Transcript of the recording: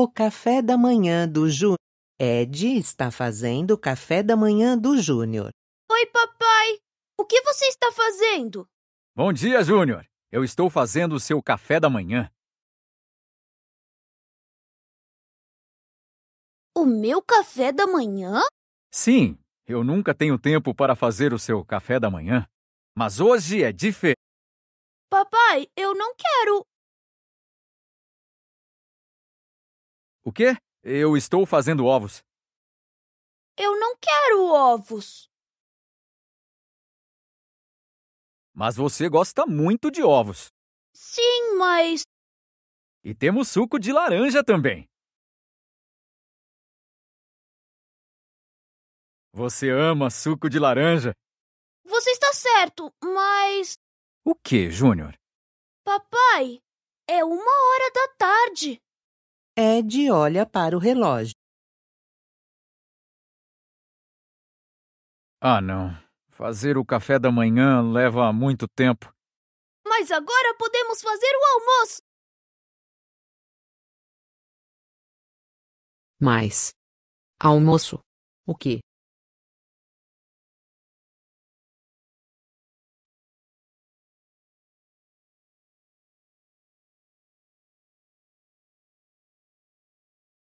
O café da manhã do Júnior. Ed está fazendo o café da manhã do Júnior. Oi, papai. O que você está fazendo? Bom dia, Júnior. Eu estou fazendo o seu café da manhã. O meu café da manhã? Sim, eu nunca tenho tempo para fazer o seu café da manhã. Mas hoje é diferente. Papai, eu não quero O quê? Eu estou fazendo ovos. Eu não quero ovos. Mas você gosta muito de ovos. Sim, mas. E temos suco de laranja também. Você ama suco de laranja? Você está certo, mas. O que, Júnior? Papai, é uma hora da tarde. É Ed olha para o relógio. Ah, não. Fazer o café da manhã leva muito tempo. Mas agora podemos fazer o almoço! Mas. Almoço. O quê?